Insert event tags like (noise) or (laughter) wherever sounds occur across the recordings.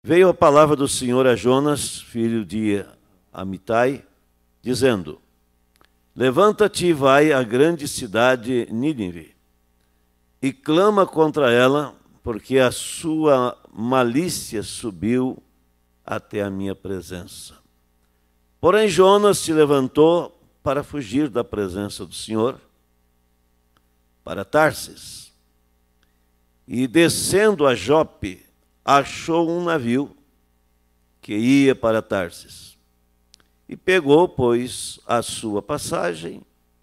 Veio a palavra do Senhor a Jonas, filho de Amitai, dizendo: Levanta-te e vai à grande cidade Nínive, e clama contra ela, porque a sua malícia subiu até a minha presença. Porém, Jonas se levantou para fugir da presença do Senhor para Tarses. E descendo a Jope, achou um navio que ia para Tarsis. E pegou, pois, a sua passagem,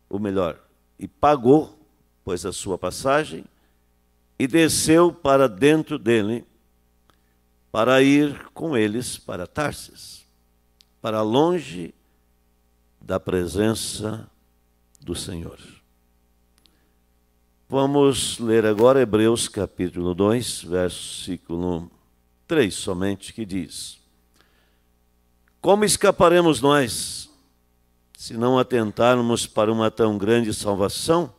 ou melhor, e pagou, pois, a sua passagem, e desceu para dentro dele, para ir com eles para Tarsis, para longe da presença do Senhor. Vamos ler agora Hebreus capítulo 2, versículo 3 somente, que diz: Como escaparemos nós, se não atentarmos para uma tão grande salvação,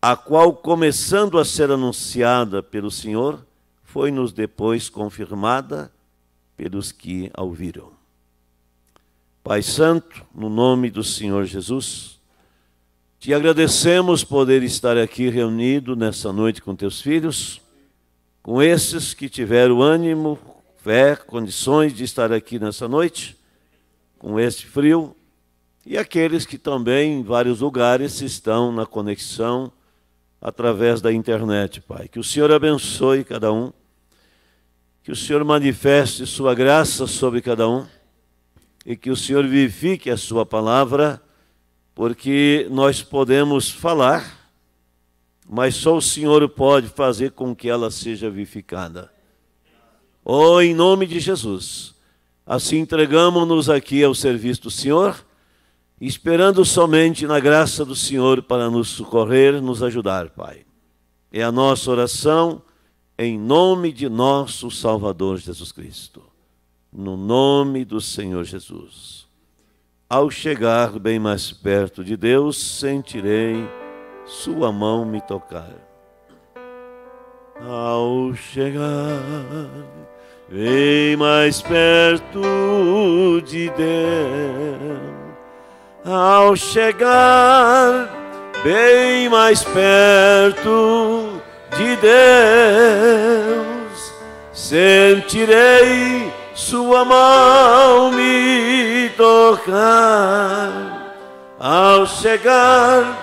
a qual, começando a ser anunciada pelo Senhor, foi-nos depois confirmada pelos que a ouviram? Pai Santo, no nome do Senhor Jesus, te agradecemos poder estar aqui reunido nessa noite com teus filhos com esses que tiveram ânimo, fé, condições de estar aqui nessa noite, com esse frio, e aqueles que também em vários lugares estão na conexão através da internet, Pai. Que o Senhor abençoe cada um, que o Senhor manifeste Sua graça sobre cada um e que o Senhor vivifique a Sua palavra, porque nós podemos falar mas só o Senhor pode fazer com que ela seja vivificada. Oh, em nome de Jesus, assim entregamos-nos aqui ao serviço do Senhor, esperando somente na graça do Senhor para nos socorrer, nos ajudar, Pai. É a nossa oração em nome de nosso Salvador Jesus Cristo. No nome do Senhor Jesus. Ao chegar bem mais perto de Deus, sentirei sua mão me tocar. Ao chegar bem mais perto de Deus, ao chegar bem mais perto de Deus, sentirei sua mão me tocar. Ao chegar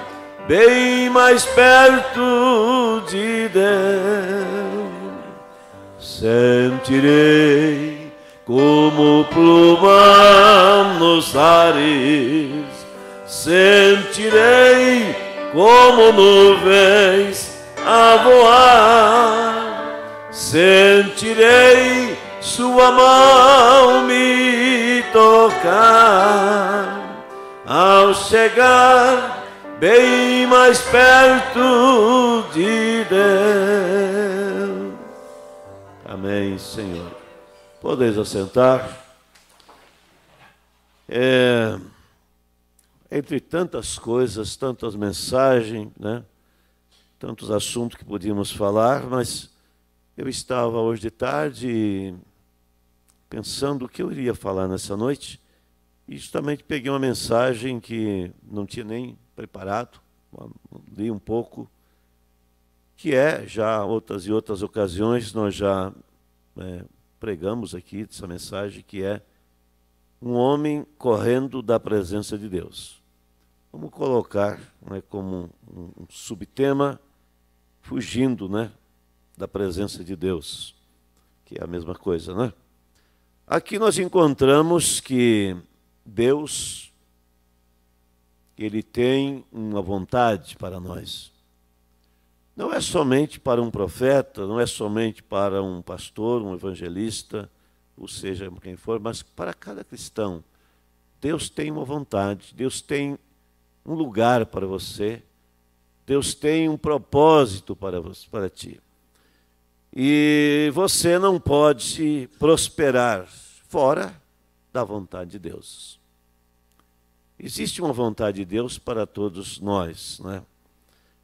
bem mais perto de Deus. Sentirei como pluma nos ares, sentirei como nuvens a voar, sentirei sua mão me tocar ao chegar bem mais perto de Deus. Amém, Senhor. Podeis assentar. É, entre tantas coisas, tantas mensagens, né? tantos assuntos que podíamos falar, mas eu estava hoje de tarde pensando o que eu iria falar nessa noite e justamente peguei uma mensagem que não tinha nem preparado, li um pouco, que é, já outras e outras ocasiões, nós já é, pregamos aqui essa mensagem, que é um homem correndo da presença de Deus. Vamos colocar né, como um, um subtema, fugindo né, da presença de Deus, que é a mesma coisa, né? Aqui nós encontramos que Deus ele tem uma vontade para nós. Não é somente para um profeta, não é somente para um pastor, um evangelista, ou seja, quem for, mas para cada cristão. Deus tem uma vontade, Deus tem um lugar para você, Deus tem um propósito para, você, para ti. E você não pode se prosperar fora da vontade de Deus. Existe uma vontade de Deus para todos nós. Né?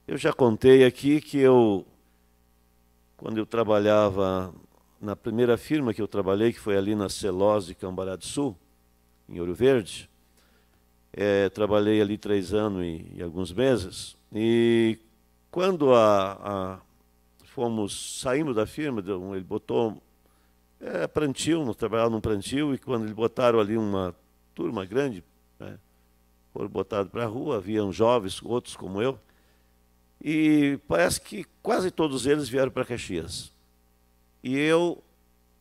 Eu já contei aqui que eu, quando eu trabalhava na primeira firma que eu trabalhei, que foi ali na Celose de Cambará do Sul, em Ouro Verde, é, trabalhei ali três anos e, e alguns meses. E quando a, a, fomos saímos da firma, ele botou é, plantio, trabalhava num plantio, e quando ele botaram ali uma turma grande, né, foram botados para a rua, haviam jovens, outros como eu, e parece que quase todos eles vieram para Caxias. E eu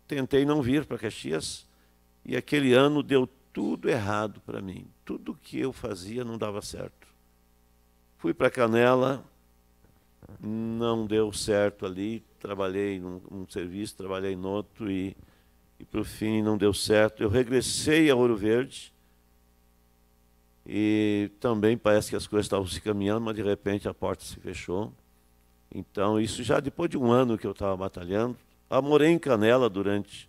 tentei não vir para Caxias, e aquele ano deu tudo errado para mim. Tudo que eu fazia não dava certo. Fui para Canela, não deu certo ali, trabalhei num, num serviço, trabalhei no outro, e, e para o fim não deu certo. Eu regressei a Ouro Verde, e também parece que as coisas estavam se caminhando, mas de repente a porta se fechou. Então, isso já depois de um ano que eu estava batalhando. Ah, morei em Canela durante.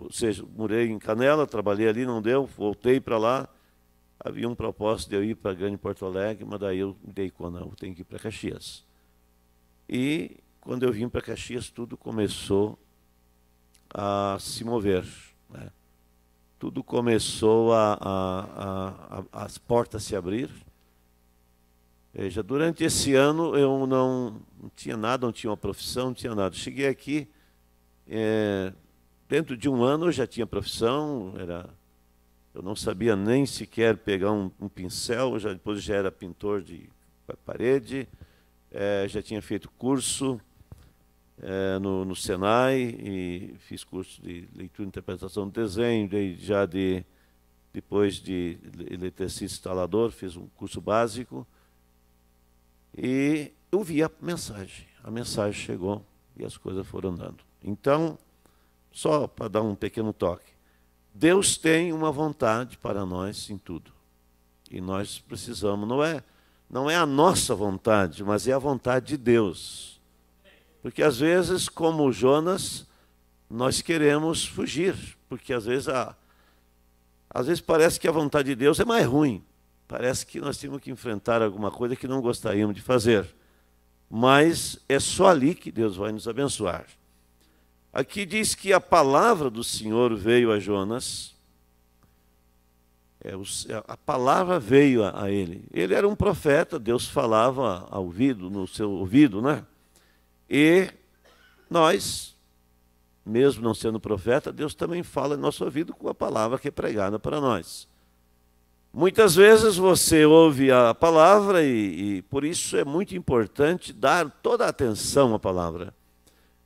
Ou seja, morei em Canela, trabalhei ali, não deu, voltei para lá. Havia um propósito de eu ir para Grande Porto Alegre, mas daí eu dei quando eu tenho que ir para Caxias. E quando eu vim para Caxias, tudo começou a se mover. Né? tudo começou a, a, a, as portas se abrir. Veja, durante esse ano eu não, não, tinha nada, não tinha uma profissão, não tinha nada. Cheguei aqui, é, dentro de um ano eu já tinha profissão, era, eu não sabia nem sequer pegar um, um pincel, já, depois já era pintor de parede, é, já tinha feito curso, é, no, no, Senai e fiz curso de leitura e interpretação de desenho, dei já de depois de eletricista instalador, fiz um curso básico e eu vi a mensagem. A mensagem chegou e as coisas foram andando. Então, só para dar um pequeno toque, Deus tem uma vontade para nós em tudo. E nós precisamos, não é, não é a nossa vontade, mas é a vontade de Deus. Porque às vezes, como Jonas, nós queremos fugir, porque às vezes a às vezes parece que a vontade de Deus é mais ruim. Parece que nós temos que enfrentar alguma coisa que não gostaríamos de fazer. Mas é só ali que Deus vai nos abençoar. Aqui diz que a palavra do Senhor veio a Jonas. É, é a palavra veio a, a ele. Ele era um profeta, Deus falava ao ouvido, no seu ouvido, né? E nós, mesmo não sendo profeta, Deus também fala em nosso ouvido com a palavra que é pregada para nós. Muitas vezes você ouve a palavra e, e, por isso é muito importante dar toda a atenção à palavra,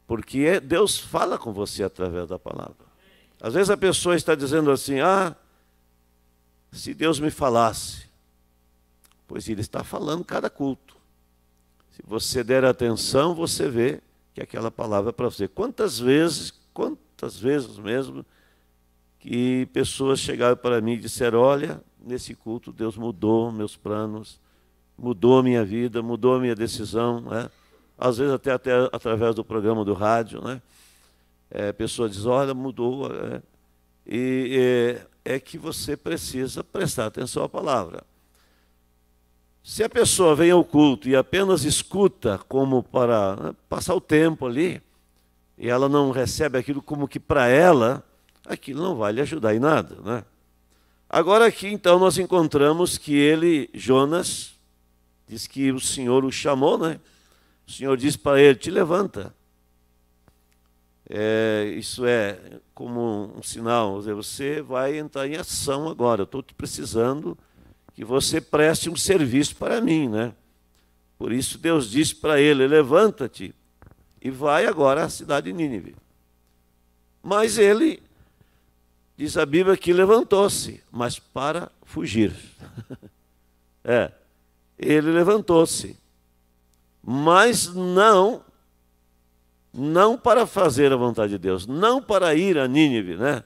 porque Deus fala com você através da palavra. Às vezes a pessoa está dizendo assim: Ah, se Deus me falasse, pois Ele está falando cada culto. Se você der atenção, você vê que aquela palavra é para você. Quantas vezes, quantas vezes mesmo, que pessoas chegaram para mim e disseram: Olha, nesse culto Deus mudou meus planos, mudou minha vida, mudou minha decisão. Né? Às vezes, até, até através do programa do rádio, né? É, a pessoa diz: Olha, mudou. É, e é, é que você precisa prestar atenção à palavra. Se a pessoa vem ao culto e apenas escuta como para né, passar o tempo ali, e ela não recebe aquilo como que para ela, aquilo não vai lhe ajudar em nada. Né? Agora aqui então nós encontramos que ele, Jonas, diz que o Senhor o chamou, né? O Senhor diz para ele, te levanta. É, isso é como um sinal, você vai entrar em ação agora, eu estou te precisando que você preste um serviço para mim, né? Por isso Deus disse para ele: levanta-te e vai agora à cidade de Nínive. Mas ele, diz a Bíblia, que levantou-se, mas para fugir. (laughs) é, ele levantou-se, mas não, não para fazer a vontade de Deus, não para ir a Nínive, né?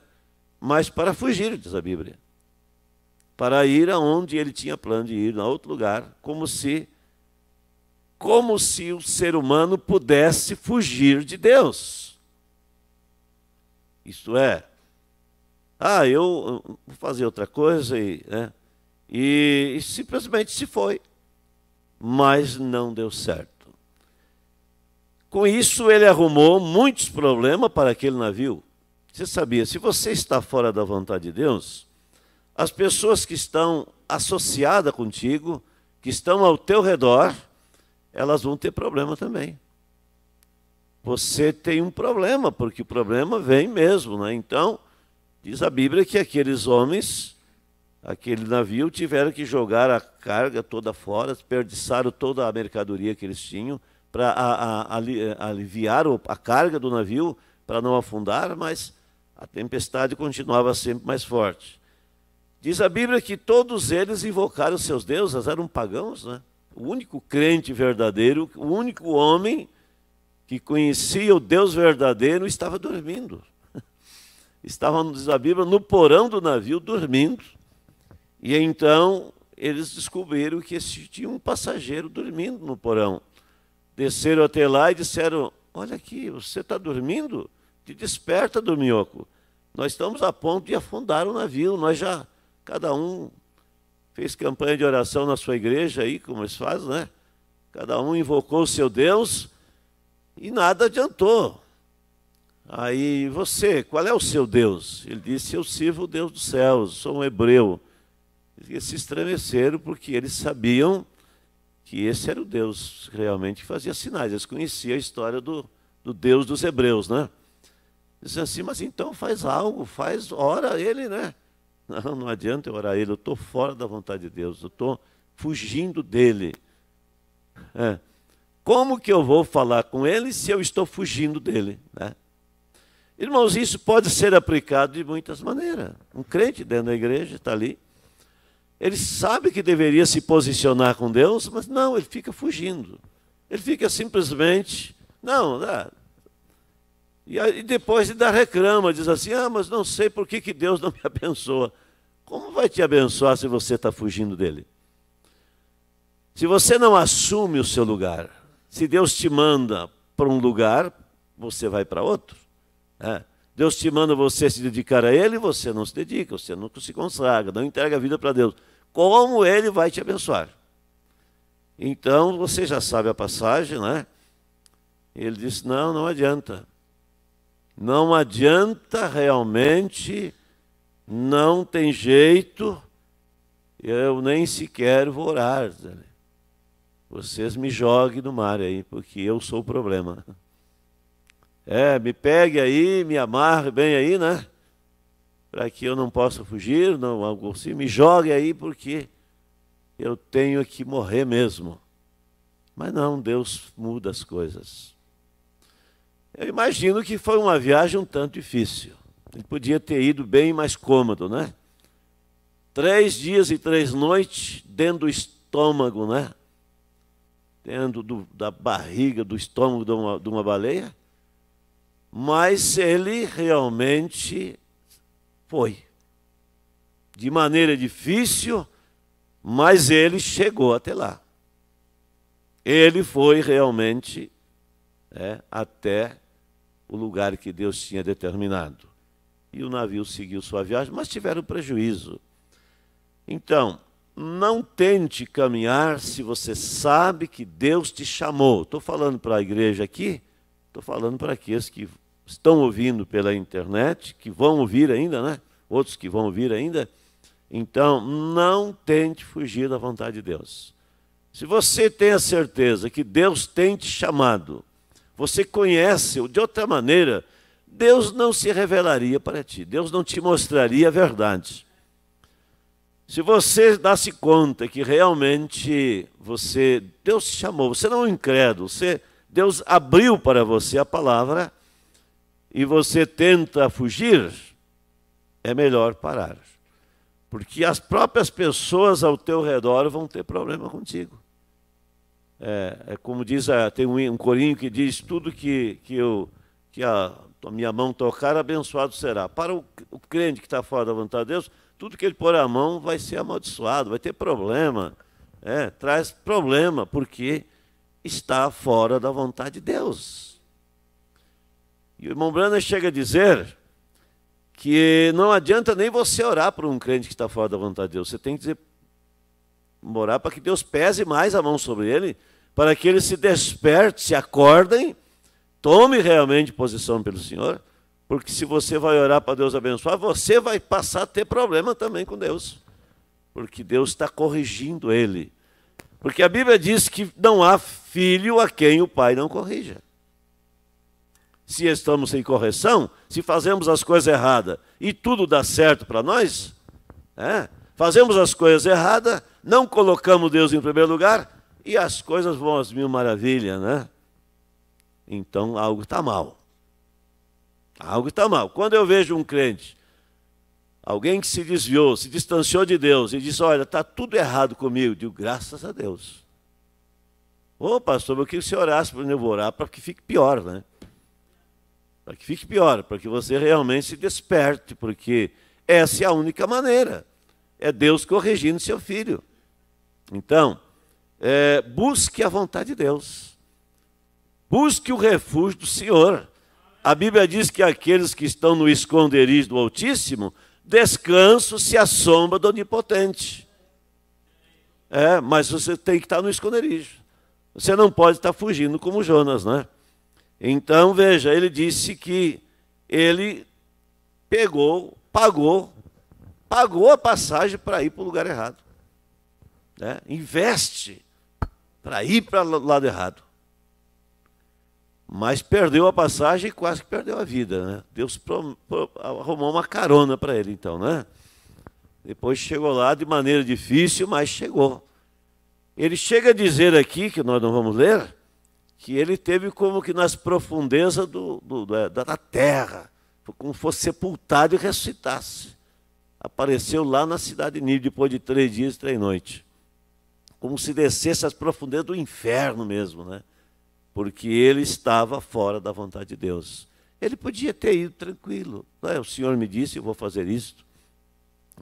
Mas para fugir, diz a Bíblia para ir aonde ele tinha plano de ir, a outro lugar, como se como se o ser humano pudesse fugir de Deus. Isto é, ah, eu vou fazer outra coisa e, né, e, e simplesmente se foi, mas não deu certo. Com isso, ele arrumou muitos problemas para aquele navio. Você sabia, se você está fora da vontade de Deus, as pessoas que estão associadas contigo, que estão ao teu redor, elas vão ter problema também. Você tem um problema, porque o problema vem mesmo. Né? Então, diz a Bíblia que aqueles homens, aquele navio, tiveram que jogar a carga toda fora, desperdiçaram toda a mercadoria que eles tinham para aliviar a carga do navio, para não afundar, mas a tempestade continuava sempre mais forte. Diz a Bíblia que todos eles invocaram seus deuses, eram pagãos, né? O único crente verdadeiro, o único homem que conhecia o Deus verdadeiro estava dormindo. (laughs) Estava, diz a Bíblia, no porão do navio dormindo. E então eles descobriram que tinha um passageiro dormindo no porão. Desceram até lá e disseram: Olha aqui, você está dormindo? Te desperta, dorminhoco. Nós estamos a ponto de afundar o navio, nós já Cada um fez campanha de oração na sua igreja aí, como eles fazem, né? Cada um invocou o seu Deus e nada adiantou. Aí você, qual é o seu Deus? Ele disse: Eu sirvo o Deus dos céus, sou um hebreu. Eles se estremeceram porque eles sabiam que esse era o Deus realmente que fazia sinais. Eles conheciam a história do, do Deus dos hebreus, né? Dizem assim, mas então faz algo, faz, ora ele, né? Não, não adianta eu orar a Ele, eu estou fora da vontade de Deus, eu estou fugindo dele. É. Como que eu vou falar com ele se eu estou fugindo dele? Né? Irmãos, isso pode ser aplicado de muitas maneiras. Um crente dentro da igreja está ali, ele sabe que deveria se posicionar com Deus, mas não, ele fica fugindo. Ele fica simplesmente, não, não ah, e, depois depois ainda reclama, diz assim: ah, mas não sei por que, que Deus não me (laughs) abençoa. Como vai te abençoar se você está fugindo dele? Se você não assume o seu lugar, se Deus te manda para um lugar, você vai para outro. É. Deus te manda você se dedicar a Ele, você não se dedica, você não se consagra, não entrega a vida para Deus. Como Ele vai te abençoar? Então, você já sabe a passagem, né? Ele disse: Não, não adianta. Não adianta realmente, não tem jeito, eu nem sequer vou orar. Vocês me joguem no mar aí, porque eu sou o problema. É, me pegue aí, me amarre bem aí, né? Para que eu não possa fugir, não algo assim. Me jogue aí, porque eu tenho que morrer mesmo. Mas não, Deus muda as coisas. Eu imagino que foi uma viagem um tanto difícil. Ele podia ter ido bem mais cômodo, né? Três dias e três noites dentro do estômago, né? Dentro do, da barriga, do estômago de uma, de uma baleia. Mas ele realmente foi. De maneira difícil, mas ele chegou até lá. Ele foi realmente é, até o lugar que Deus tinha determinado. E o navio seguiu sua viagem, mas tiveram prejuízo. Então, não tente caminhar se você sabe que Deus te chamou. Estou falando para a igreja aqui, estou falando para aqueles que estão ouvindo pela internet, que vão ouvir ainda, né? Outros que vão ouvir ainda. Então, não tente fugir da vontade de Deus. Se você tem a certeza que Deus tem te chamado, você conhece-o de outra maneira, Deus não se revelaria para ti, Deus não te mostraria a verdade. Se você dá-se conta que realmente você, Deus te chamou, você não é um incrédulo, você, Deus abriu para você a palavra e você tenta fugir, é melhor parar. Porque as próprias pessoas ao teu redor vão ter problema contigo é, é como diz, a, é, tem um, um, corinho que diz: tudo que, que, eu, que a, a minha mão tocar, abençoado será. Para o, o crente que está fora da vontade de Deus, tudo que ele pôr a mão vai ser amaldiçoado, vai ter problema. É, traz problema, porque está fora da vontade de Deus. E o irmão Brana chega a dizer que não adianta nem você orar para um crente que está fora da vontade de Deus. Você tem que dizer, orar para que Deus pese mais a mão sobre ele, para que eles se despertem, se acordem, tome realmente posição pelo Senhor, porque se você vai orar para Deus abençoar, você vai passar a ter problema também com Deus, porque Deus está corrigindo ele. Porque a Bíblia diz que não há filho a quem o pai não corrija. Se estamos sem correção, se fazemos as coisas erradas e tudo dá certo para nós, é, fazemos as coisas erradas, não colocamos Deus em primeiro lugar, e as coisas vão às mil maravilhas, né? Então algo está mal. Algo está mal. Quando eu vejo um crente, alguém que se desviou, se distanciou de Deus e disse: Olha, está tudo errado comigo, eu digo: Graças a Deus. Ô, oh, pastor, eu queria que você orasse, eu vou orar para que fique pior, né? Para que fique pior, para que você realmente se desperte, porque essa é a única maneira. É Deus corrigindo seu filho. Então, é, busque a vontade de Deus. Busque o refúgio do Senhor. A Bíblia diz que aqueles que estão no esconderijo do Altíssimo descansam se a sombra do Onipotente. É, mas você tem que estar no esconderijo. Você não pode estar fugindo como Jonas, né? Então, veja, ele disse que ele pegou, pagou, pagou a passagem para ir para o lugar errado. Né? Investe para ir para o lado errado. Mas perdeu a passagem e quase que perdeu a vida. Né? Deus arrumou uma carona para ele, então, né? Depois chegou lá de maneira difícil, mas chegou. Ele chega a dizer aqui, que nós não vamos ler, que ele teve como que nas profundezas do, do, da, da terra, como fosse sepultado e ressuscitasse. Apareceu lá na cidade de Nínive depois de três dias e três noites como se descesse às profundezas do inferno mesmo, né? Porque ele estava fora da vontade de Deus. Ele podia ter ido tranquilo. Né? O Senhor me disse, eu vou fazer isto.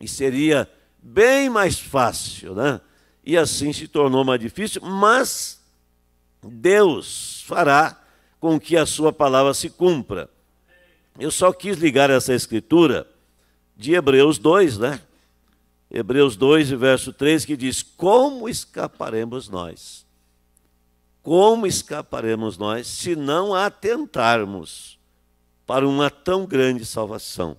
E seria bem mais fácil, né? E assim se tornou mais difícil, mas Deus fará com que a sua palavra se cumpra. Eu só quis ligar essa escritura de Hebreus 2, né? Hebreus 2, verso 3, que diz: Como escaparemos nós? Como escaparemos nós se não atentarmos para uma tão grande salvação?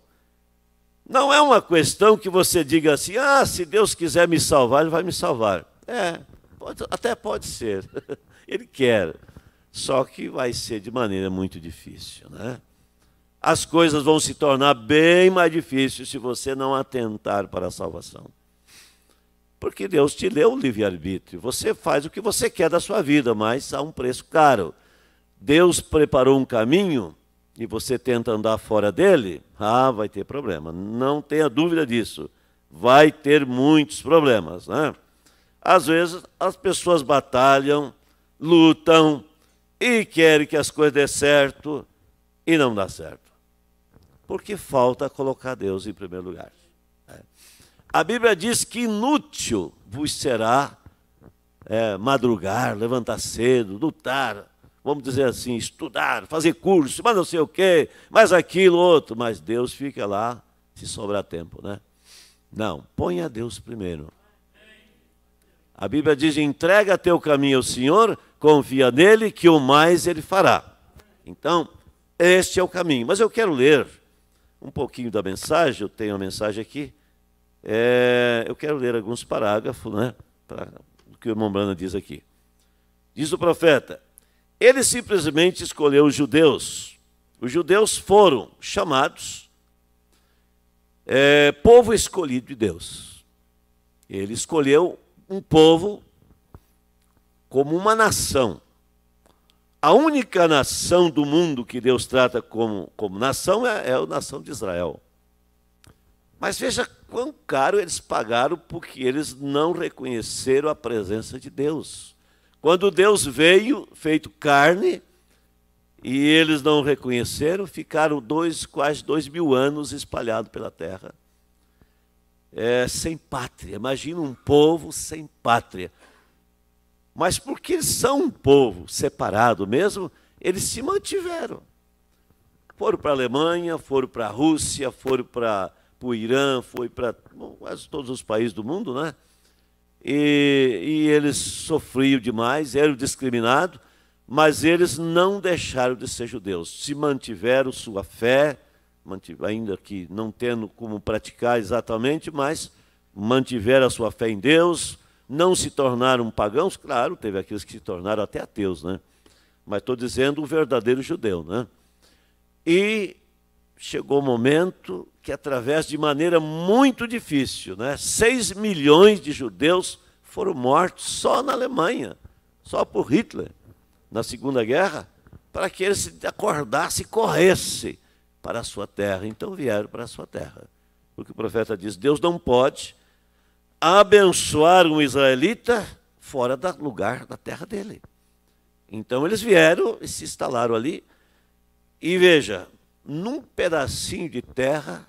Não é uma questão que você diga assim: ah, se Deus quiser me salvar, Ele vai me salvar. É, pode, até pode ser. (laughs) Ele quer. Só que vai ser de maneira muito difícil, né? as coisas vão se tornar bem mais difíceis se você não atentar para a salvação. Porque Deus te deu o livre-arbítrio. Você faz o que você quer da sua vida, mas a um preço caro. Deus preparou um caminho e você tenta andar fora dele, ah, vai ter problema. Não tenha dúvida disso. Vai ter muitos problemas. Né? Às vezes as pessoas batalham, lutam e querem que as coisas dê certo e não dá certo porque falta colocar Deus em primeiro lugar. Né? A Bíblia diz que inútil vos será é, madrugar, levantar cedo, lutar, vamos dizer assim, estudar, fazer curso, mas não sei o quê, mais aquilo, outro, mas Deus fica lá se sobrar tempo, né? Não, ponha Deus primeiro. A Bíblia diz: entrega teu caminho ao Senhor, confia nele, que o mais ele fará. Então, este é o caminho. Mas eu quero ler um pouquinho da mensagem, eu tenho a mensagem aqui. É, eu quero ler alguns parágrafos, né? Para o que o irmão Brana diz aqui. Diz o profeta: ele simplesmente escolheu os judeus. Os judeus foram chamados é, povo escolhido de Deus. Ele escolheu um povo como uma nação. A única nação do mundo que Deus trata como, como nação é, é a nação de Israel. Mas veja quão caro eles pagaram porque eles não reconheceram a presença de Deus. Quando Deus veio, feito carne, e eles não reconheceram, ficaram dois, quase dois mil anos espalhados pela terra. É, sem pátria. Imagina um povo sem pátria. Mas porque eles são um povo separado mesmo, eles se mantiveram. Foram para a Alemanha, foram para a Rússia, foram para o Irã, foram para quase todos os países do mundo, né? E, e eles sofriam demais, eram discriminados, mas eles não deixaram de ser judeus, se mantiveram sua fé, ainda que não tendo como praticar exatamente, mas mantiveram a sua fé em Deus, não se tornaram pagãos, claro, teve aqueles que se tornaram até ateus, né? Mas estou dizendo o verdadeiro judeu, né? E chegou o momento que, através de maneira muito difícil, né? 6 milhões de judeus foram mortos só na Alemanha, só por Hitler, na Segunda Guerra, para que eles se acordassem e corressem para a sua terra. Então vieram para a sua terra. Porque o profeta diz: Deus não pode abençoar um israelita fora do lugar da terra dele. Então eles vieram e se instalaram ali. E veja, num pedacinho de terra,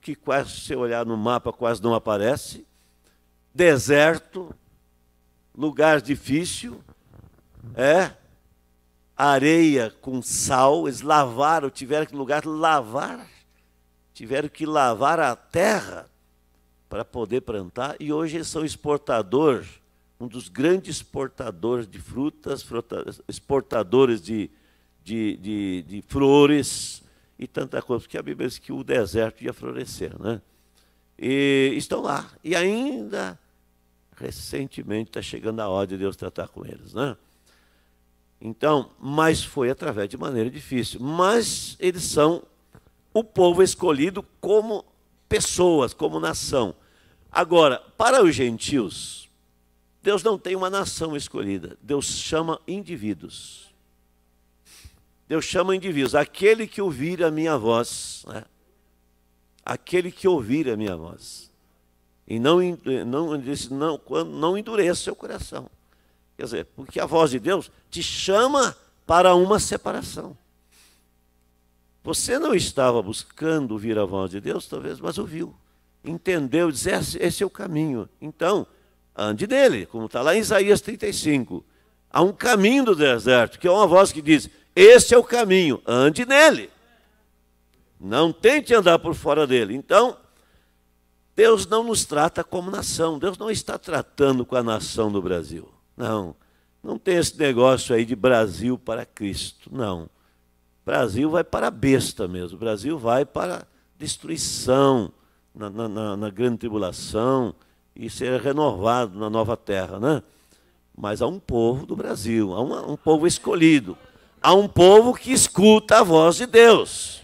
que quase se olhar no mapa quase não aparece, deserto, lugar difícil, é areia com sal, eles lavaram, tiveram que lugar lavar, tiveram que lavar a terra para poder plantar, e hoje eles são exportador, um dos grandes exportadores de frutas, frutas exportadores de, de, de, de, flores e tanta coisa, porque a Bíblia diz que o deserto ia florescer, né? E estão lá, e ainda recentemente está chegando a hora de Deus tratar com eles, né? Então, mas foi através de maneira difícil. Mas eles são o povo escolhido como pessoas, como nação. Agora, para os gentios, Deus não tem uma nação escolhida, Deus chama indivíduos. Deus chama indivíduos. Aquele que ouvir a minha voz, né? aquele que ouvir a minha voz, e não, não, não, quando, não endureça seu coração. Quer dizer, porque a voz de Deus te chama para uma separação. Você não estava buscando ouvir a voz de Deus, talvez, mas ouviu. Entendeu, disse, esse, esse é o caminho. Então, ande nele, como está lá em Isaías 35. Há um caminho do deserto, que é uma voz que diz, esse é o caminho, ande nele. Não tente andar por fora dele. Então, Deus não nos trata como nação. Deus não está tratando com a nação do Brasil. Não. Não tem esse negócio aí de Brasil para Cristo. Não. Brasil vai para a besta mesmo, o Brasil vai para a destruição na, na, na grande tribulação e ser renovado na nova terra, né? Mas há um povo do Brasil, há um, um povo escolhido, há um povo que escuta a voz de Deus,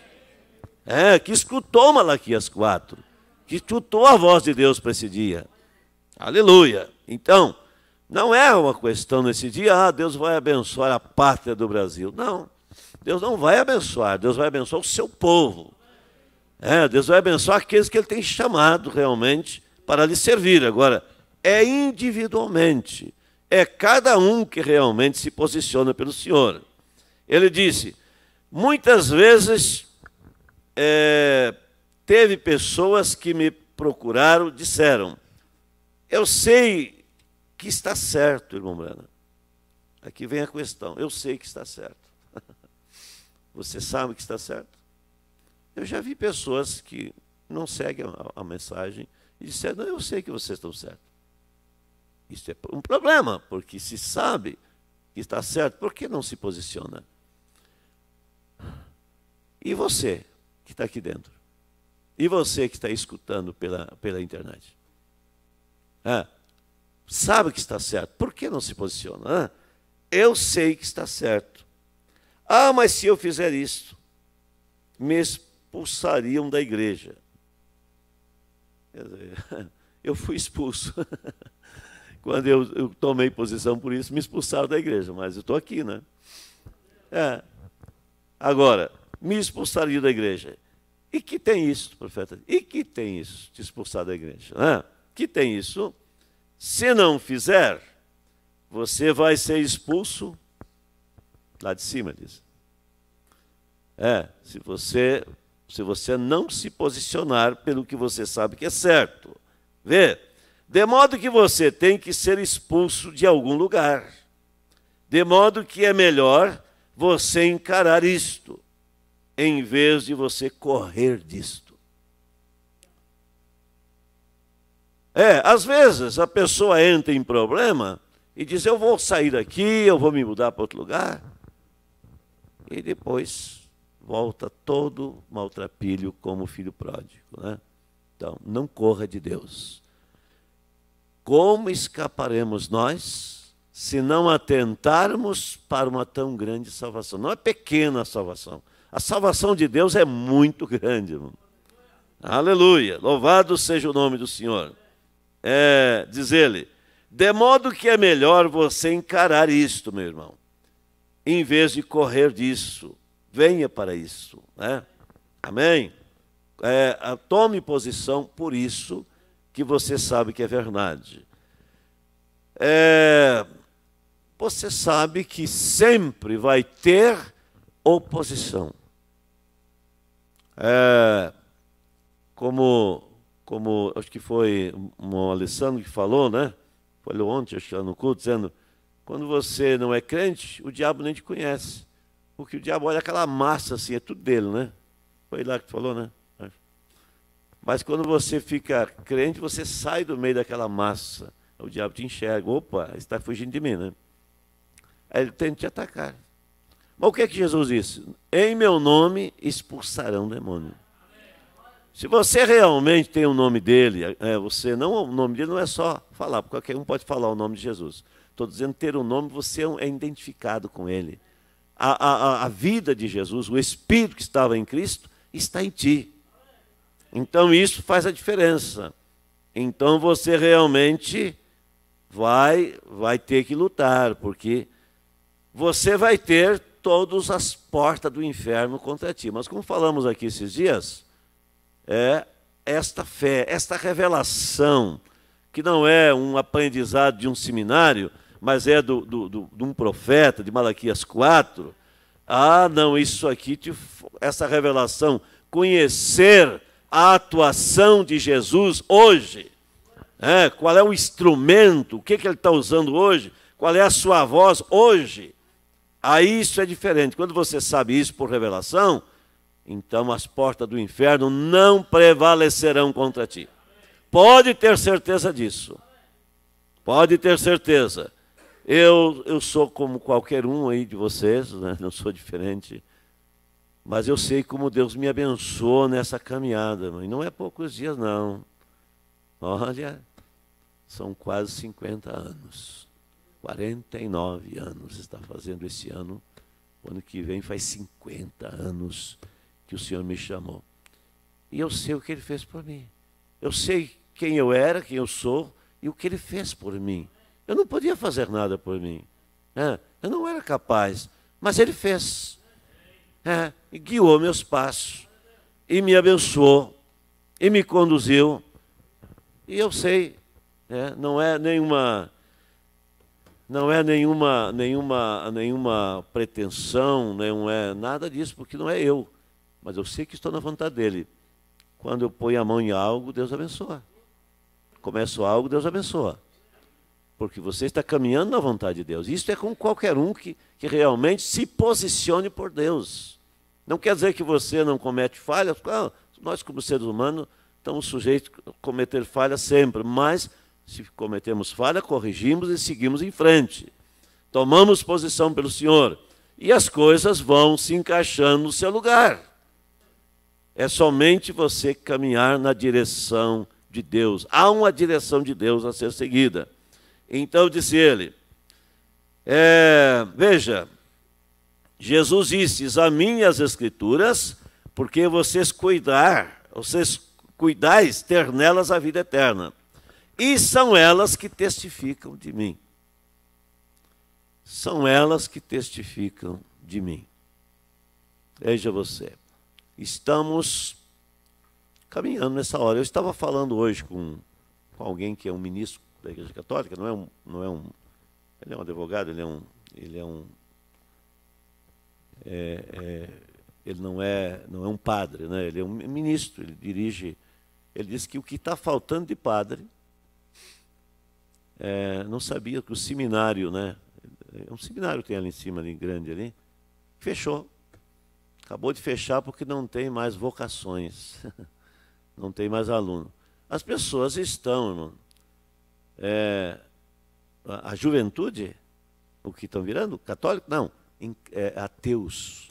é, que escutou Malaquias 4, que escutou a voz de Deus para esse dia. Aleluia! Então, não é uma questão nesse dia, ah, Deus vai abençoar a pátria do Brasil. Não. Deus não vai abençoar, Deus vai abençoar o seu povo. É, Deus vai abençoar aqueles que Ele tem chamado realmente para lhe servir. Agora, é individualmente, é cada um que realmente se posiciona pelo Senhor. Ele disse: muitas vezes é, teve pessoas que me procuraram, disseram: eu sei que está certo, irmão Brana. Aqui vem a questão: eu sei que está certo. Você sabe que está certo? Eu já vi pessoas que não seguem a, a mensagem e disseram: Não, eu sei que vocês estão certos. Isso é um problema, porque se sabe que está certo, por que não se posiciona? E você que está aqui dentro? E você que está escutando pela, pela internet? sabe que está certo, por que não se posiciona? eu sei que está certo ah, mas se eu fizer isso, me expulsariam da igreja. Quer dizer, (laughs) eu fui expulso. (laughs) Quando eu, eu tomei posição por isso, me expulsaram da igreja, mas eu estou aqui, né? É. Agora, me expulsaria da igreja. E que tem isso, profeta? E que tem isso, te expulsar da igreja? Né? Que tem isso? Se não fizer, você vai ser expulso lá de cima, diz. É, se você, se você não se posicionar pelo que você sabe que é certo. Vê, de modo que você tem que ser expulso de algum lugar. De modo que é melhor você encarar isto, em vez de você correr disto. É, às vezes a pessoa entra em problema e diz: Eu vou sair daqui, eu vou me mudar para outro lugar e depois volta todo maltrapilho como filho pródigo. Né? Então, não corra de Deus. Como escaparemos nós se não atentarmos para uma tão grande salvação? Não é pequena a salvação. A salvação de Deus é muito grande. Irmão. Aleluia! Louvado seja o nome do Senhor. É, diz ele, de modo que é melhor você encarar isto, meu irmão em vez de correr disso. Venha para isso. Né? Amém? É, tome posição por isso que você sabe que é verdade. É, você sabe que sempre vai ter oposição. É, como, como acho que foi um Alessandro que falou, né? Falou ontem, acho que no culto, dizendo quando você não é crente, o diabo nem te conhece. Porque o diabo olha aquela massa assim, é tudo dele, né? Foi lá que tu falou, né? Mas quando você fica crente, você sai do meio daquela massa. O diabo te enxerga. Opa, está fugindo de mim, né? Aí ele tenta te atacar. Mas o que é que Jesus disse? Em meu nome expulsarão o demônio. Se você realmente tem o nome dele, é, você não, o nome dele não é só falar, porque qualquer um pode falar o nome de Jesus estou dizendo, ter um nome, você é, é identificado com ele. A, a, a vida de Jesus, o Espírito que estava em Cristo, está em ti. Então isso faz a diferença. Então você realmente vai, vai ter que lutar, porque você vai ter todas as portas do inferno contra ti. Mas como falamos aqui esses dias, é esta fé, esta revelação, que não é um aprendizado de um seminário, mas é do, do, do, de um profeta, de Malaquias 4. Ah, não, isso aqui, te, essa revelação, conhecer a atuação de Jesus hoje. É, qual é o instrumento, o que, que ele está usando hoje, qual é a sua voz hoje. Aí isso é diferente. Quando você sabe isso por revelação, então as portas do inferno não prevalecerão contra ti. Pode ter certeza disso. Pode ter certeza. Eu, eu sou como qualquer um aí de vocês, né? não sou diferente. Mas eu sei como Deus me abençoou nessa caminhada. E não é poucos dias, não. Olha, são quase 50 anos. 49 anos está fazendo esse ano. O ano que vem faz 50 anos que o Senhor me chamou. E eu sei o que Ele fez por mim. Eu sei quem eu era, quem eu sou e o que Ele fez por mim. Eu não podia fazer nada por mim. É, eu não era capaz. Mas ele fez. É, e guiou meus passos. E me abençoou. E me conduziu. E eu sei, é, não é nenhuma. Não é nenhuma, nenhuma, nenhuma pretensão, não é nada disso, porque não é eu. Mas eu sei que estou na vontade dele. Quando eu ponho a mão em algo, Deus abençoa. Começo algo, Deus abençoa porque você está caminhando na vontade de Deus. Isso é com qualquer um que, que realmente se posicione por Deus. Não quer dizer que você não comete falhas, ah, nós, como seres humanos, estamos sujeitos a cometer falhas sempre, mas se cometemos falha, corrigimos e seguimos em frente. Tomamos posição pelo Senhor e as coisas vão se encaixando no seu lugar. É somente você caminhar na direção de Deus. Há uma direção de Deus a ser seguida. Então disse ele: é, Veja, Jesus disse: Examine as Escrituras, porque vocês cuidar, vocês cuidais ter nelas a vida eterna. E são elas que testificam de mim. São elas que testificam de mim. Veja você, estamos caminhando nessa hora. Eu estava falando hoje com, com alguém que é um ministro da Igreja Católica, não é um, não é um, ele é um advogado, ele é um, ele é um, é, é, ele não é, não é um padre, né? Ele é um ministro, ele dirige, ele diz que o que está faltando de padre é, não sabia que o seminário, né? É um seminário que tem ali em cima, ali grande ali, fechou. Acabou de fechar porque não tem mais vocações, (laughs) não tem mais aluno. As pessoas estão, irmão, é, a juventude, o que estão virando, católico, não, é, ateus.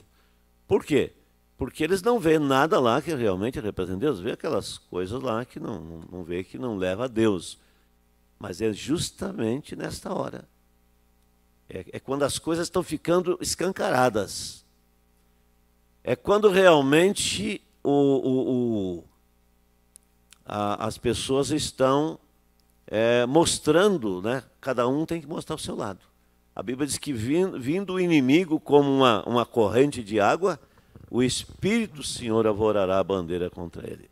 Por quê? Porque eles não veem nada lá que realmente representa Deus, vê aquelas coisas lá que não, não, não vê que não leva a Deus. Mas é justamente nesta hora. É, é quando as coisas estão ficando escancaradas. É quando realmente o, o, o a, as pessoas estão é, mostrando, né? cada um tem que mostrar o seu lado. A Bíblia diz que vindo, vindo o inimigo como uma, uma corrente de água, o Espírito do Senhor avorará a bandeira contra ele.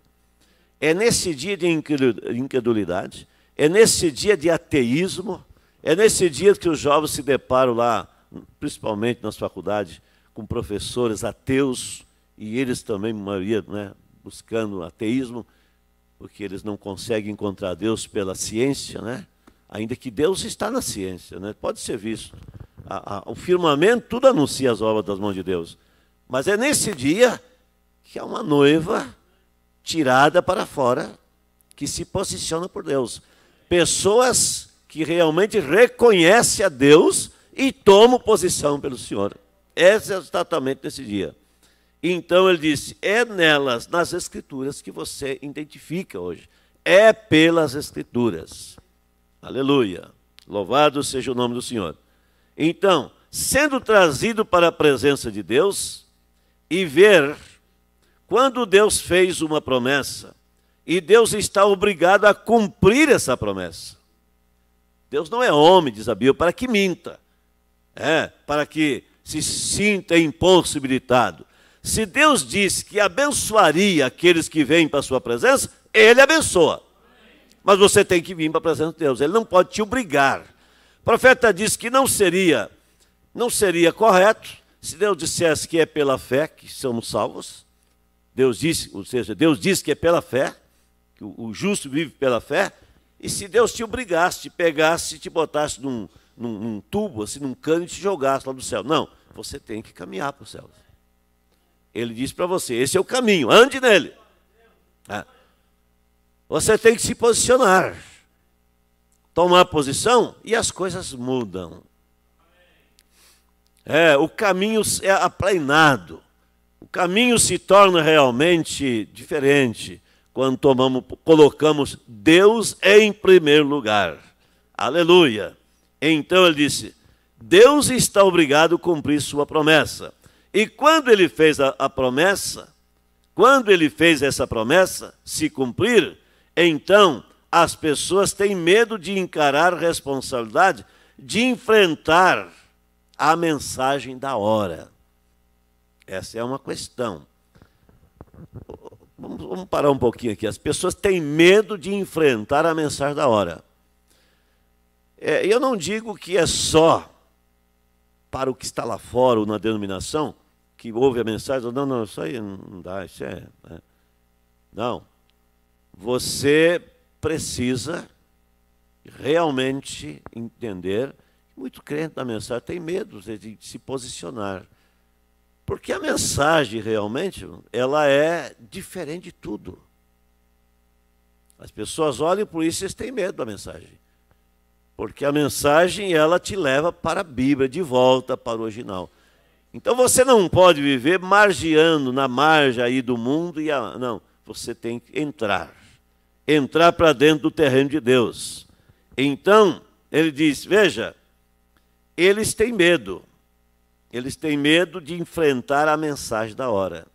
É nesse dia de incredulidade, é nesse dia de ateísmo, é nesse dia que os jovens se deparam lá, principalmente nas faculdades, com professores ateus, e eles também, maioria, né, buscando ateísmo, porque eles não conseguem encontrar Deus pela ciência, né? ainda que Deus está na ciência, né? pode ser visto. A, a, o firmamento tudo anuncia as obras das mãos de Deus. Mas é nesse dia que há uma noiva tirada para fora, que se posiciona por Deus. Pessoas que realmente reconhecem a Deus e tomam posição pelo Senhor. Esse é exatamente nesse dia. Então ele disse: é nelas, nas Escrituras, que você identifica hoje. É pelas Escrituras. Aleluia. Louvado seja o nome do Senhor. Então, sendo trazido para a presença de Deus e ver, quando Deus fez uma promessa, e Deus está obrigado a cumprir essa promessa. Deus não é homem, diz a Bíblia, para que minta, é, para que se sinta impossibilitado. Se Deus disse que abençoaria aqueles que vêm para a sua presença, Ele abençoa. Mas você tem que vir para a presença de Deus. Ele não pode te obrigar. O profeta disse que não seria, não seria correto se Deus dissesse que é pela fé que somos salvos. Deus disse, ou seja, Deus disse que é pela fé, que o justo vive pela fé. E se Deus te obrigasse, te pegasse, te botasse num, num, num tubo, assim, num cano e te jogasse lá do céu. Não, você tem que caminhar para o céu. Ele diz para você: esse é o caminho, ande nele. É. Você tem que se posicionar, tomar posição e as coisas mudam. É, o caminho é aplainado. O caminho se torna realmente diferente quando tomamos, colocamos Deus em primeiro lugar. Aleluia. Então ele disse: Deus está obrigado a cumprir sua promessa. E quando ele fez a, a promessa, quando ele fez essa promessa se cumprir, então as pessoas têm medo de encarar responsabilidade, de enfrentar a mensagem da hora. Essa é uma questão. Vamos, vamos, parar um pouquinho aqui. As pessoas têm medo de enfrentar a mensagem da hora. É, eu não digo que é só para o que está lá fora ou na denominação, que ouve a mensagem, não, não, isso aí não dá, isso é. Né? Não. Você precisa realmente entender muito crente da mensagem tem medo de se posicionar. Porque a mensagem realmente, ela é diferente de tudo. As pessoas olham por isso e têm medo da mensagem. Porque a mensagem ela te leva para a Bíblia, de volta para o original. Então você não pode viver margeando na margem aí do mundo e a... não, você tem que entrar. Entrar para dentro do terreno de Deus. Então, ele diz: "Veja, eles têm medo. Eles têm medo de enfrentar a mensagem da hora.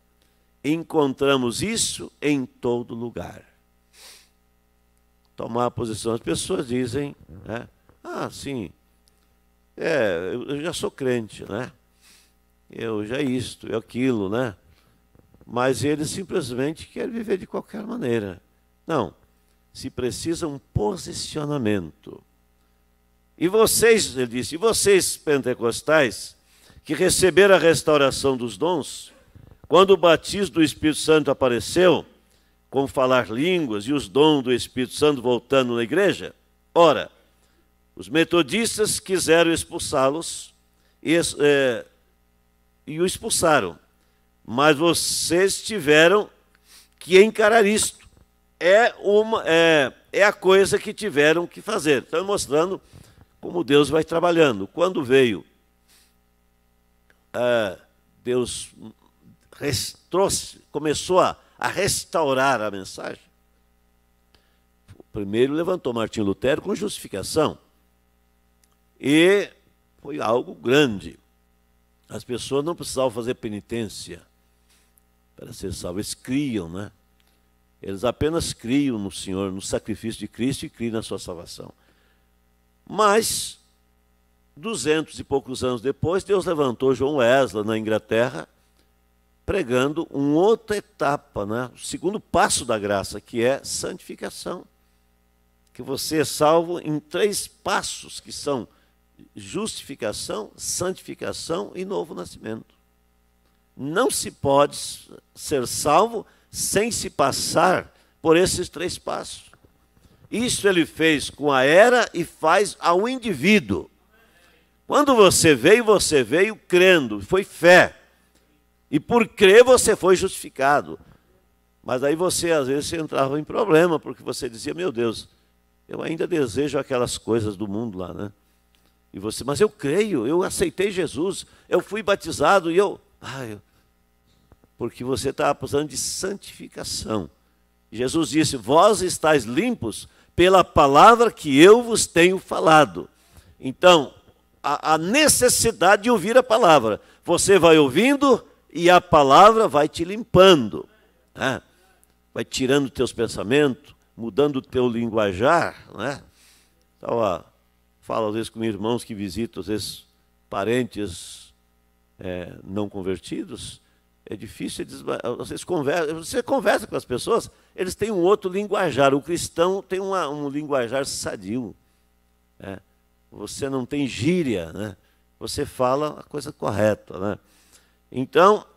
Encontramos isso em todo lugar. Tomar a posição. As pessoas dizem, né? Ah, sim. É, eu já sou crente, né? Eu já é isto, eu é aquilo, né? Mas ele simplesmente quer viver de qualquer maneira. Não. Se precisa um posicionamento. E vocês, ele disse, e vocês pentecostais que receberam a restauração dos dons, quando o batismo do Espírito Santo apareceu, com falar línguas e os dons do Espírito Santo voltando na igreja, ora, os metodistas quiseram expulsá-los e, é, e, o expulsaram. Mas vocês tiveram que encarar isto. É, uma, é, é a coisa que tiveram que fazer. Estão mostrando como Deus vai trabalhando. Quando veio, é, Deus trouxe, começou a, a restaurar a mensagem. Primeiro levantou Martim Lutero com justificação. E foi algo grande. As pessoas não precisavam fazer penitência para ser salvas Eles criam, né? Eles apenas criam no Senhor, no sacrifício de Cristo e criam na sua salvação. Mas, duzentos e poucos anos depois, Deus levantou João Wesley na Inglaterra, pregando uma outra etapa, né? o segundo passo da graça, que é santificação. Que você é salvo em três passos, que são justificação, santificação e novo nascimento. Não se pode ser salvo sem se passar por esses três passos. Isso ele fez com a era e faz ao indivíduo. Quando você veio, você veio crendo, foi fé. E por crer você foi justificado. Mas aí você às vezes entrava em problema, porque você dizia: "Meu Deus, eu ainda desejo aquelas coisas do mundo lá, né?" E você, mas eu creio, eu aceitei Jesus, eu fui batizado e eu. Ah, eu... Porque você está precisando de santificação. Jesus disse: Vós estáis limpos pela palavra que eu vos tenho falado. Então, a, a necessidade de ouvir a palavra. Você vai ouvindo e a palavra vai te limpando. Né? Vai tirando teus pensamentos, mudando o teu linguajar. Né? Então, ó, Falo às vezes com irmãos que visitam, às vezes parentes é, não convertidos. É difícil, eles, vocês você conversa com as pessoas, eles têm um outro linguajar. O cristão tem uma, um linguajar sadio. É. Você não tem gíria, né? você fala a coisa correta. Né? Então,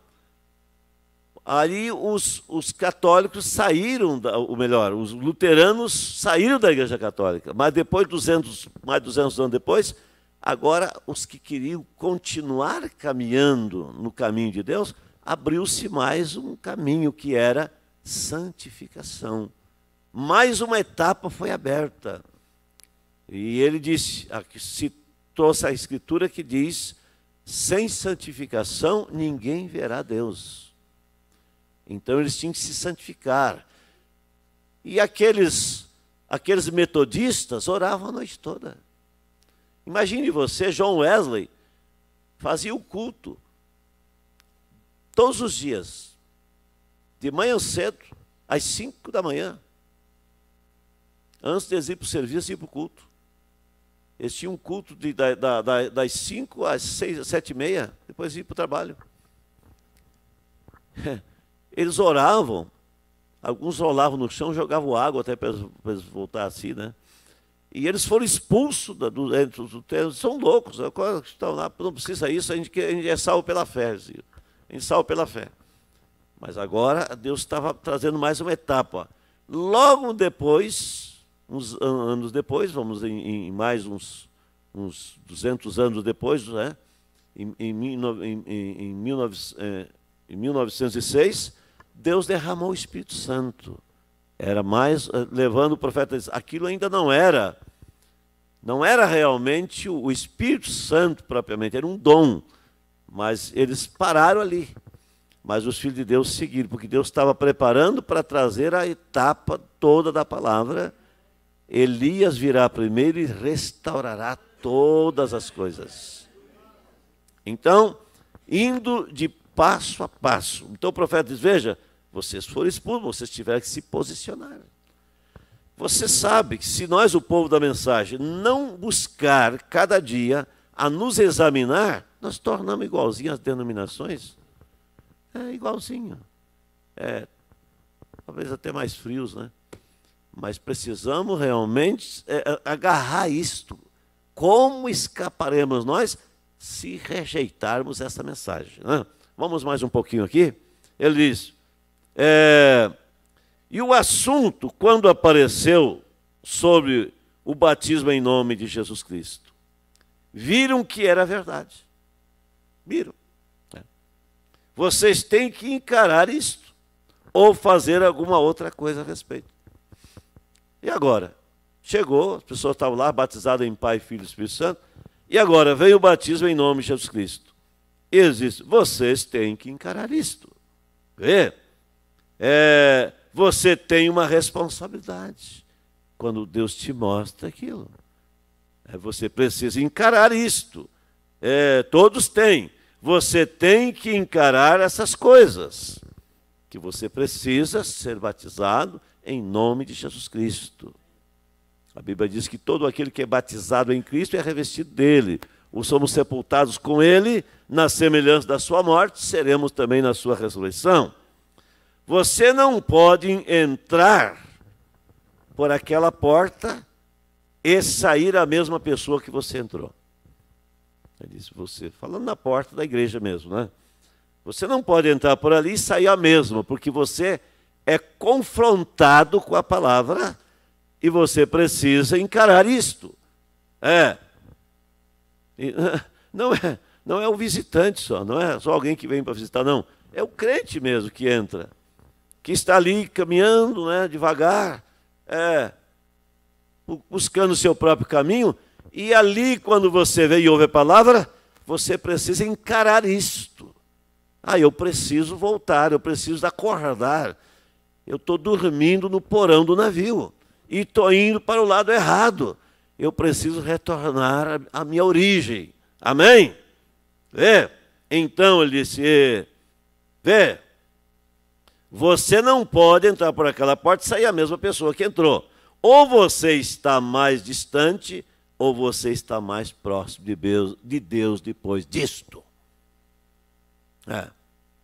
Aí os, os católicos saíram, da, ou melhor, os luteranos saíram da Igreja Católica, mas depois, 200, mais de 200 anos depois, agora os que queriam continuar caminhando no caminho de Deus, abriu-se mais um caminho que era santificação. Mais uma etapa foi aberta. E ele disse, aqui citou a escritura que diz: sem santificação ninguém verá Deus. Então eles tinham que se santificar. E aqueles, aqueles metodistas oravam a noite toda. Imagine você, John Wesley, fazia o culto todos os dias, de manhã cedo, às cinco da manhã, antes de ir para o serviço e ir para o culto. Eles tinham um culto de, da, da, das cinco às seis, sete e meia, depois ir para o trabalho. (laughs) Eles oravam, alguns rolavam no chão, jogavam água até para eles voltar assim, né? E eles foram expulsos da, do, do, são loucos, né? é estão lá, ah, não precisa isso, a gente, a gente é salvo pela fé, a gente é salvo pela fé. Mas agora Deus estava trazendo mais uma etapa. Logo depois, uns anos depois, vamos em, em mais uns, uns 200 anos depois, né? em, em, em, em, em 1906, Deus derramou o Espírito Santo. Era mais eh, levando o profeta a dizer, aquilo ainda não era. Não era realmente o Espírito Santo propriamente, era um dom. Mas eles pararam ali. Mas os filhos de Deus seguiram, porque Deus estava preparando para trazer a etapa toda da palavra. Elias virá primeiro e restaurará todas as coisas. Então, indo de passo a passo. Então o profeta diz: Veja, vocês foram expulsos, vocês tiveram que se posicionar. Você sabe que se nós, o povo da mensagem, não buscar cada dia a nos examinar, nós tornamos igualzinho as denominações. É igualzinho. É, talvez até mais frios, né? Mas precisamos realmente é, é agarrar isto. Como escaparemos nós se rejeitarmos essa mensagem? Né? Vamos mais um pouquinho aqui? Ele diz: é, e o assunto, quando apareceu sobre o batismo em nome de Jesus Cristo, viram que era verdade. Viram. Né? Vocês têm que encarar isto ou fazer alguma outra coisa a respeito. E agora? Chegou, as pessoas estavam lá batizadas em Pai, Filho e Espírito Santo. E agora veio o batismo em nome de Jesus Cristo. E eles dizem, vocês têm que encarar isto. Vê? é, você tem uma responsabilidade quando Deus te mostra aquilo. É, você precisa encarar isto. É, todos têm. Você tem que encarar essas coisas. Que você precisa ser batizado em nome de Jesus Cristo. A Bíblia diz que todo aquele que é batizado em Cristo é revestido dele. Ou somos sepultados com ele, na semelhança da sua morte, seremos também na sua ressurreição. Você não pode entrar por aquela porta e sair a mesma pessoa que você entrou. Ele disse, você, falando na porta da igreja mesmo, né? Você não pode entrar por ali e sair a mesma, porque você é confrontado com a palavra e você precisa encarar isto. É. (laughs) Não é, não é o visitante só, não é só alguém que vem para visitar, não. É o crente mesmo que entra que está ali caminhando né, devagar, é, buscando o seu próprio caminho, e ali, quando você vê e ouve a palavra, você precisa encarar isto. Ah, eu preciso voltar, eu preciso acordar. Eu estou dormindo no porão do navio e estou indo para o lado errado. Eu preciso retornar à minha origem. Amém? Vê? Então ele disse: Vê, você não pode entrar por aquela porta e sair a mesma pessoa que entrou. Ou você está mais distante, ou você está mais próximo de Deus, de Deus depois disto. É.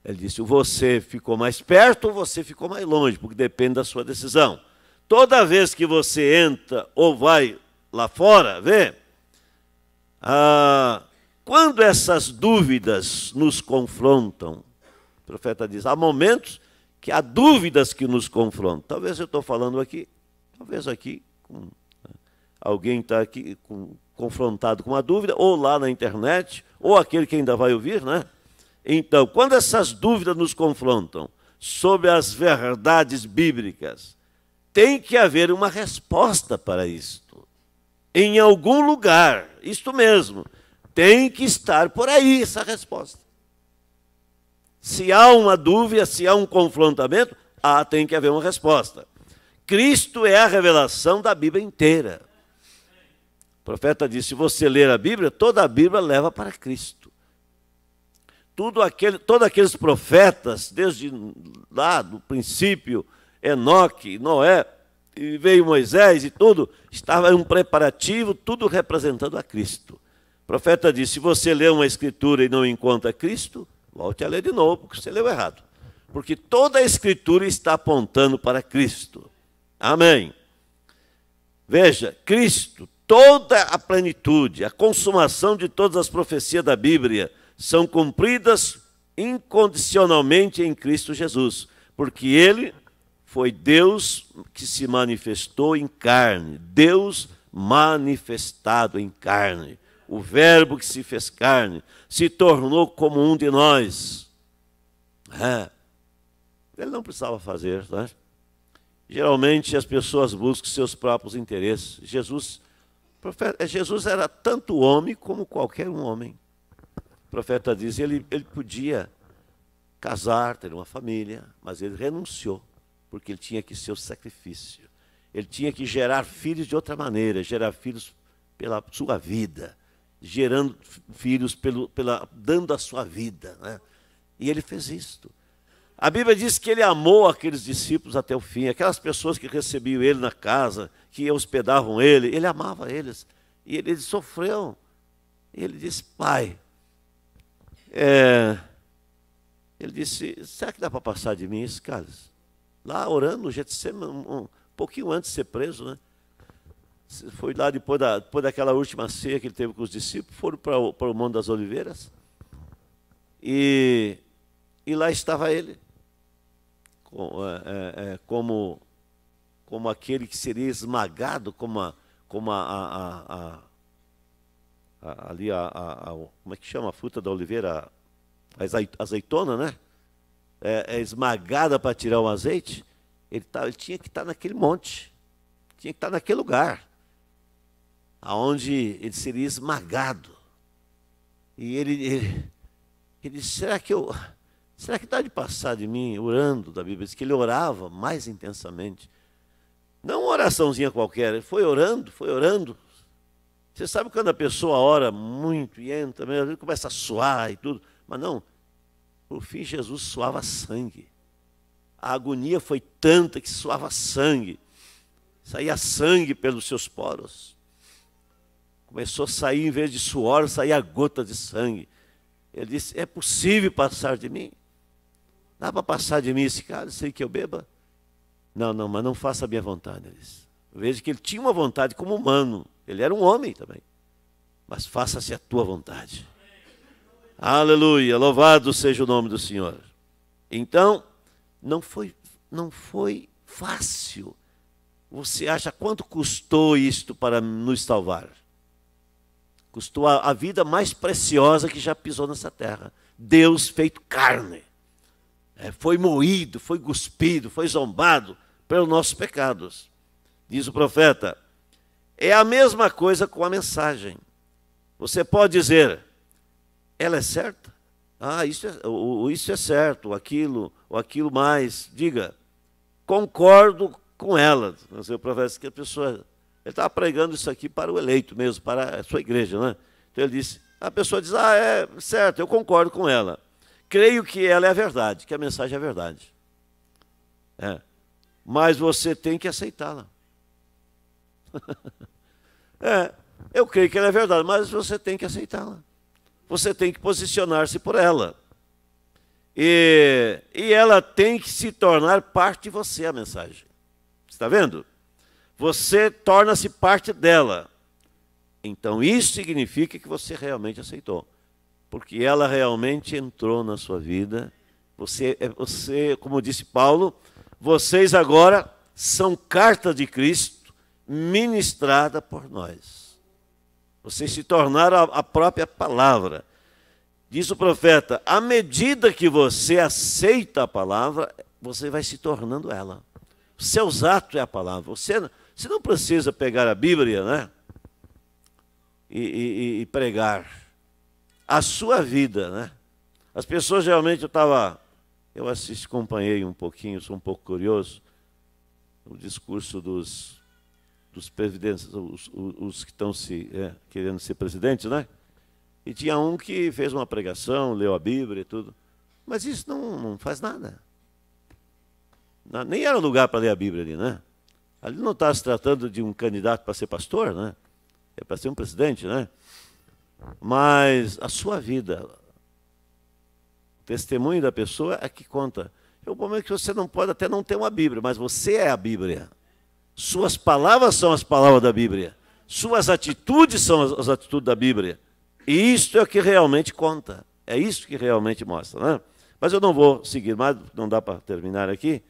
Ele disse: você ficou mais perto ou você ficou mais longe, porque depende da sua decisão. Toda vez que você entra ou vai lá fora, vê, ah, quando essas dúvidas nos confrontam, o profeta diz: há momentos que há dúvidas que nos confrontam. Talvez eu estou falando aqui, talvez aqui, com, né, alguém está aqui com, confrontado com uma dúvida, ou lá na internet, ou aquele que ainda vai ouvir, né? Então, quando essas dúvidas nos confrontam sobre as verdades bíblicas, tem que haver uma resposta para isto. Em algum lugar, isto mesmo, tem que estar por aí essa resposta. Se há uma dúvida, se há um confrontamento, há, tem que haver uma resposta. Cristo é a revelação da Bíblia inteira. O profeta disse: se você ler a Bíblia, toda a Bíblia leva para Cristo. Tudo aquele, todos aqueles profetas, desde lá do princípio, Enoque, Noé, e veio Moisés e tudo, estava em um preparativo, tudo representando a Cristo. O profeta disse: se você lê uma escritura e não encontra Cristo, Volte a ler de novo, porque você leu errado. Porque toda a Escritura está apontando para Cristo. Amém. Veja, Cristo, toda a plenitude, a consumação de todas as profecias da Bíblia são cumpridas incondicionalmente em Cristo Jesus, porque ele foi Deus que se manifestou em carne, Deus manifestado em carne o Verbo que se fez carne, se tornou como um de nós. É. Ele não precisava fazer, né? Geralmente as pessoas buscam seus próprios interesses. Jesus, profeta, eh, Jesus era tanto homem como qualquer um homem. O profeta diz, ele, ele podia casar, ter uma família, mas ele renunciou, porque ele tinha que ser o sacrifício. Ele tinha que gerar filhos de outra maneira, gerar filhos pela sua vida, gerando filhos, pelo, pela, dando a sua vida. Né? E ele fez isto. A Bíblia diz que ele amou aqueles discípulos até o fim, aquelas pessoas que recebiam ele na casa, que hospedavam ele, ele amava eles. E ele, sofreu. E ele disse, pai, é... ele disse, será que dá para passar de mim esse cálice? Lá orando, no Getsemane, um pouquinho antes de ser preso, né? Foi lá depois, da, depois daquela última ceia que ele teve com os discípulos, foram para o, para o Monte das Oliveiras. E, e lá estava ele, com, é, é, é como, como aquele que seria esmagado, como a, como a, a, a, ali a, Como é que chama a fruta da oliveira? A azeitona, né? É, é esmagada para tirar o azeite. Ele, tá, ele tinha que estar tá naquele monte, tinha que estar tá naquele lugar aonde ele seria esmagado. E ele, ele, ele disse, será que eu, será que dá de passar de mim orando? Da Bíblia diz que ele orava mais intensamente. Não uma oraçãozinha qualquer, ele foi orando, foi orando. Você sabe quando a pessoa ora muito e entra, mesmo, começa a suar e tudo. Mas não, por fim Jesus suava sangue. A agonia foi tanta que suava sangue. Saía sangue pelos seus poros. Começou a sair, em vez de suor, saía gotas de sangue. Ele disse: É possível passar de mim? Dá para passar de mim esse cara sem que eu beba? Não, não, mas não faça a minha vontade, ele disse. Veja que ele tinha uma vontade como humano. Ele era um homem também. Mas faça-se a tua vontade. Aleluia, louvado seja o nome do Senhor. Então, não foi, não foi fácil. Você acha quanto custou isto para nos salvar? Custou a, a vida mais preciosa que já pisou nessa terra. Deus feito carne. É, foi moído, foi cuspido, foi zombado pelos nossos pecados. Diz o profeta. É a mesma coisa com a mensagem. Você pode dizer, ela é certa? Ah, isso é, o, isso é certo, aquilo, ou aquilo mais. Diga, concordo com ela. Não sei, o profeta, que a pessoa ele estava pregando isso aqui para o eleito mesmo, para a sua igreja, né? Então ele disse, a pessoa diz, ah, é certo, eu concordo com ela. Creio que ela é a verdade, que a mensagem é a verdade. É. Mas você tem que aceitá-la. (laughs) é, eu creio que ela é verdade, mas você tem que aceitá-la. Você tem que posicionar-se por ela. E, e ela tem que se tornar parte de você, a mensagem. Está vendo? você torna-se parte dela. Então isso significa que você realmente aceitou, porque ela realmente entrou na sua vida. Você, é, você, como disse Paulo, vocês agora são carta de Cristo ministrada por nós. Vocês se tornaram a própria palavra. Diz o profeta: à medida que você aceita a palavra, você vai se tornando ela. Seus atos é a palavra. Você você não precisa pegar a Bíblia, né? E, e, e pregar a sua vida, né? As pessoas geralmente eu estava, eu assisti, acompanhei um pouquinho, sou um pouco curioso, o discurso dos dos presidentes, os, os que estão se é, querendo ser presidentes, né? E tinha um que fez uma pregação, leu a Bíblia e tudo, mas isso não, não faz nada. Nem era lugar para ler a Bíblia ali, né? Ali não está se tratando de um candidato para ser pastor, né? É para ser um presidente, né? Mas a sua vida, o testemunho da pessoa é que conta. É O momento que você não pode até não ter uma Bíblia, mas você é a Bíblia. Suas palavras são as palavras da Bíblia. Suas atitudes são as, as atitudes da Bíblia. E isto é o que realmente conta. É isso que realmente mostra, né? Mas eu não vou seguir mais, não dá para terminar aqui,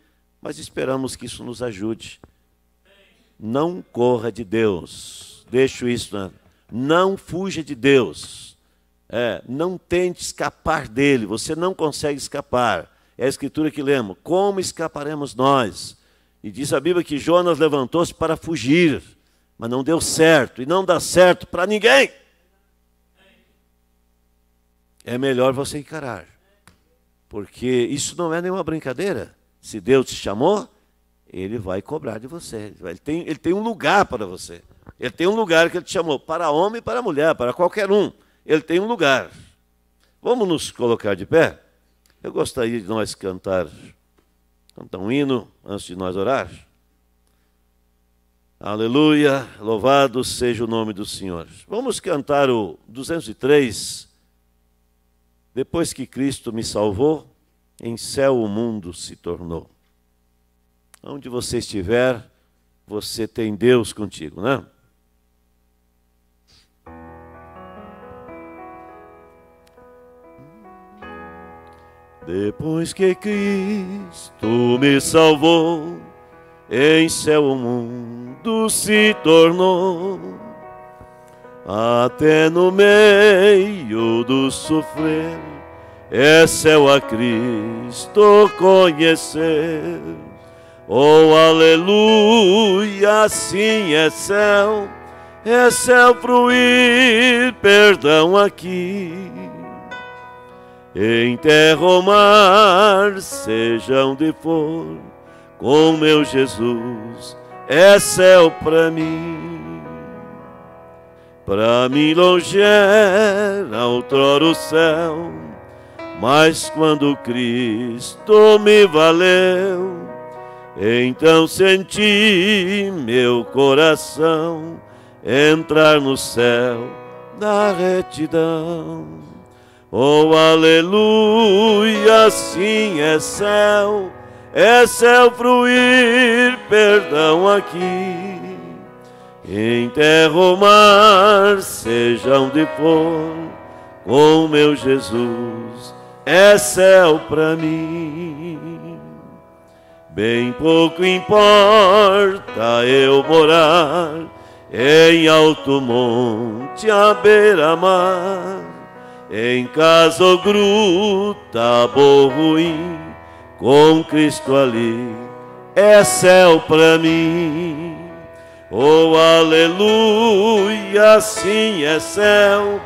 mas esperamos que isso nos ajude não corra de Deus. Deixo isso, né? não fuja de Deus. É, não tente escapar dele, você não consegue escapar. É a escritura que lemos: como escaparemos nós? E diz a Bíblia que Jonas levantou-se para fugir, mas não deu certo, e não dá certo para ninguém. É melhor você encarar, porque isso não é nenhuma brincadeira. Se Deus te chamou, ele vai cobrar de você. Ele tem, ele tem um lugar para você. Ele tem um lugar que ele te chamou, para homem e para mulher, para qualquer um. Ele tem um lugar. Vamos nos colocar de pé? Eu gostaria de nós cantar, cantar um hino antes de nós orar. Aleluia, louvado seja o nome do Senhor. Vamos cantar o 203. Depois que Cristo me salvou, em céu o mundo se tornou. Onde você estiver, você tem Deus contigo, né? Depois que Cristo me salvou, em céu o mundo se tornou, até no meio do sofrer, é céu a Cristo conhecer. Oh, aleluia, sim é céu, é céu fruir perdão aqui. Em terra ou mar, seja onde for, com meu Jesus, é céu para mim. Para mim longe era outrora o céu, mas quando Cristo me valeu, então senti meu coração entrar no céu da retidão. Oh, aleluia, sim é céu, é céu fruir perdão aqui. Em terra ou mar, seja onde for, com meu Jesus, é céu para mim. Bem pouco importa eu morar em alto monte à beira-mar, em casa ou gruta, boa ruim, com Cristo ali é céu para mim. Oh, aleluia, sim é céu,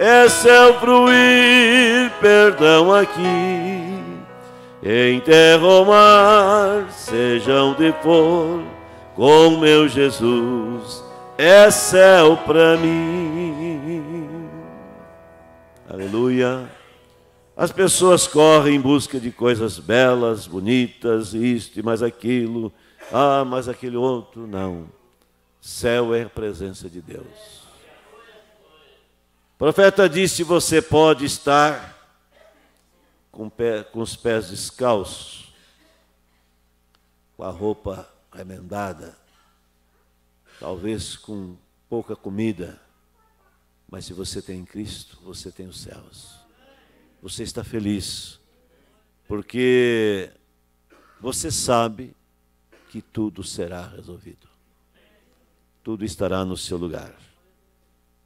é céu fruir perdão aqui em terra mar, seja onde for, com meu Jesus é céu para mim. Aleluia. As pessoas correm em busca de coisas belas, bonitas, isto e mais aquilo, ah, mais aquele outro. Não. Céu é a presença de Deus. O profeta disse: Você pode estar com, pé, com os pés descalços, com a roupa remendada, talvez com pouca comida, mas se você tem Cristo, você tem os céus. Você está feliz, porque você sabe que tudo será resolvido. Tudo estará no seu lugar.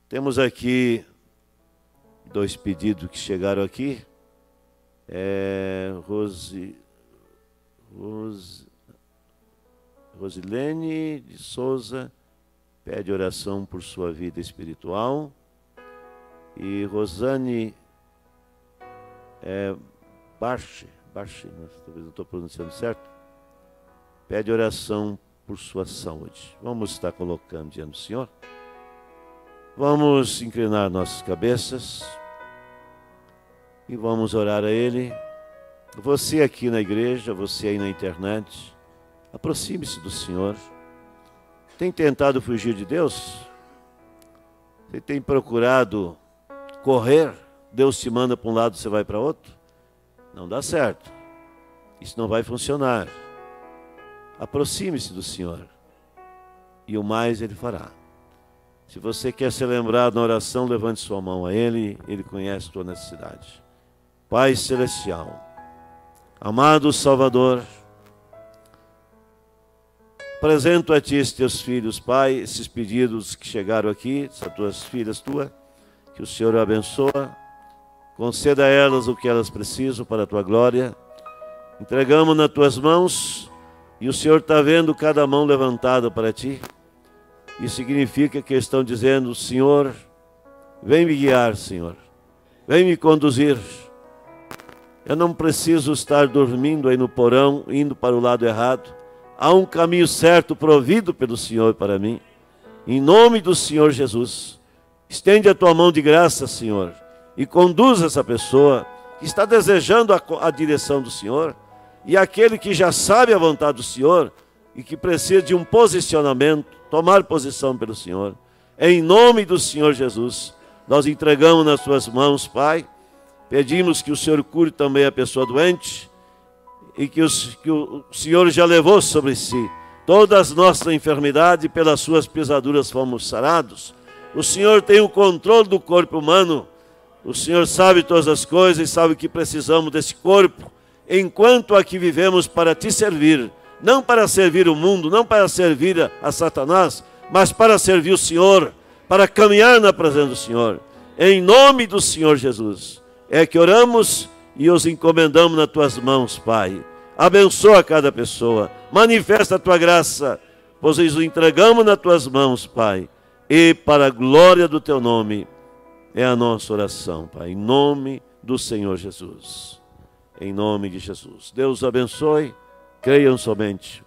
Temos aqui dois pedidos que chegaram aqui. É, Rosilene de Souza pede oração por sua vida espiritual. E Rosane é, Barche, Barche, né? talvez não estou pronunciando certo, pede oração por sua saúde. Vamos estar colocando diante do Senhor. Vamos inclinar nossas cabeças e vamos orar a Ele. Você aqui na igreja, você aí na internet, aproxime-se do Senhor. Tem tentado fugir de Deus? Você tem procurado correr? Deus te manda para um lado, você vai para outro? Não dá certo. Isso não vai funcionar. Aproxime-se do Senhor e o mais Ele fará. Se você quer ser lembrado na oração, levante sua mão a Ele, Ele conhece a tua necessidade. Pai Celestial, amado Salvador, apresento a Ti esses Teus filhos, Pai, esses pedidos que chegaram aqui, essas Tuas filhas Tua, que o Senhor abençoa, conceda a elas o que elas precisam para a Tua glória, entregamos nas Tuas mãos e o Senhor está vendo cada mão levantada para Ti, e significa que estão dizendo, Senhor, vem me guiar, Senhor, vem me conduzir, eu não preciso estar dormindo aí no porão, indo para o lado errado. Há um caminho certo provido pelo Senhor para mim. Em nome do Senhor Jesus, estende a tua mão de graça, Senhor, e conduza essa pessoa que está desejando a, a direção do Senhor e aquele que já sabe a vontade do Senhor e que precisa de um posicionamento, tomar posição pelo Senhor. Em nome do Senhor Jesus, nós entregamos nas tuas mãos, Pai Pedimos que o Senhor cure também a pessoa doente e que, os, que o Senhor já levou sobre si todas nossas enfermidades, pelas suas pisaduras fomos sarados. O Senhor tem o controle do corpo humano. O Senhor sabe todas as coisas e sabe que precisamos desse corpo. Enquanto aqui vivemos para te servir, não para servir o mundo, não para servir a, a Satanás, mas para servir o Senhor, para caminhar na presença do Senhor. Em nome do Senhor Jesus é que oramos e os encomendamos nas tuas mãos, Pai. Abençoa cada pessoa, manifesta a tua graça, pois os entregamos nas tuas mãos, Pai. E para a glória do teu nome é a nossa oração, Pai, em nome do Senhor Jesus. Em nome de Jesus. Deus abençoe. Creiam somente.